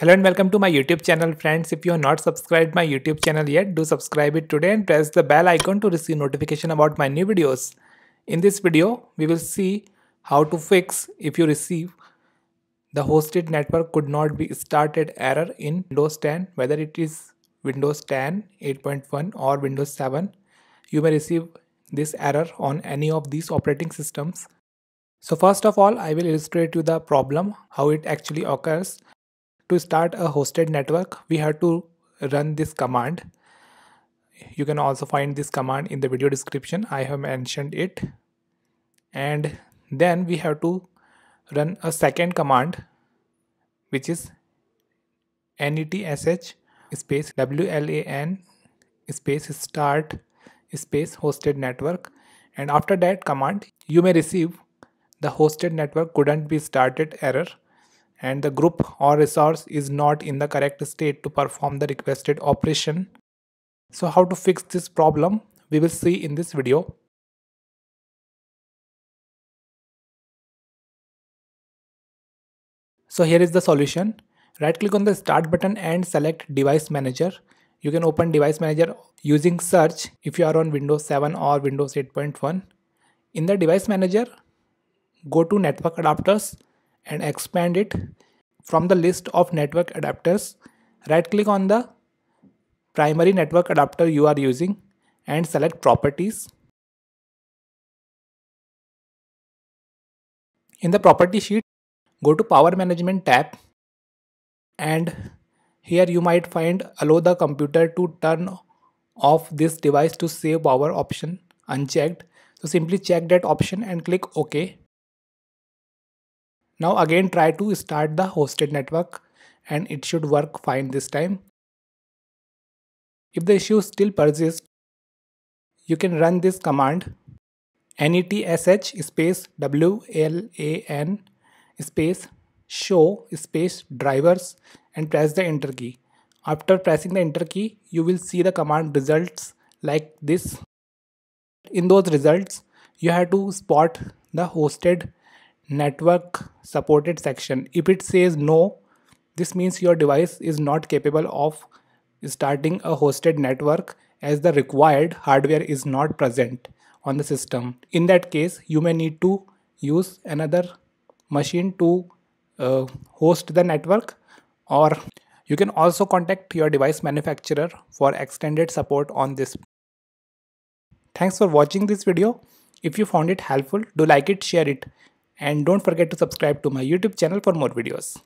Hello and welcome to my YouTube channel friends. If you are not subscribed my YouTube channel yet, do subscribe it today and press the bell icon to receive notification about my new videos. In this video, we will see how to fix if you receive the hosted network could not be started error in Windows 10 whether it is Windows 10 8.1 or Windows 7. You may receive this error on any of these operating systems. So first of all, I will illustrate you the problem, how it actually occurs to start a hosted network we have to run this command you can also find this command in the video description i have mentioned it and then we have to run a second command which is netsh space wlan space start space hosted network and after that command you may receive the hosted network couldn't be started error and the group or resource is not in the correct state to perform the requested operation. So how to fix this problem we will see in this video. So here is the solution. Right click on the start button and select device manager. You can open device manager using search if you are on Windows 7 or Windows 8.1. In the device manager, go to network adapters and expand it from the list of network adapters, right click on the primary network adapter you are using and select properties. In the property sheet, go to power management tab and here you might find allow the computer to turn off this device to save power option unchecked. So simply check that option and click OK. Now again try to start the hosted network and it should work fine this time. If the issue still persists, you can run this command netsh space WLAN space show space drivers and press the enter key. After pressing the enter key, you will see the command results like this. In those results, you have to spot the hosted network supported section if it says no this means your device is not capable of starting a hosted network as the required hardware is not present on the system in that case you may need to use another machine to uh, host the network or you can also contact your device manufacturer for extended support on this thanks for watching this video if you found it helpful do like it share it and don't forget to subscribe to my YouTube channel for more videos.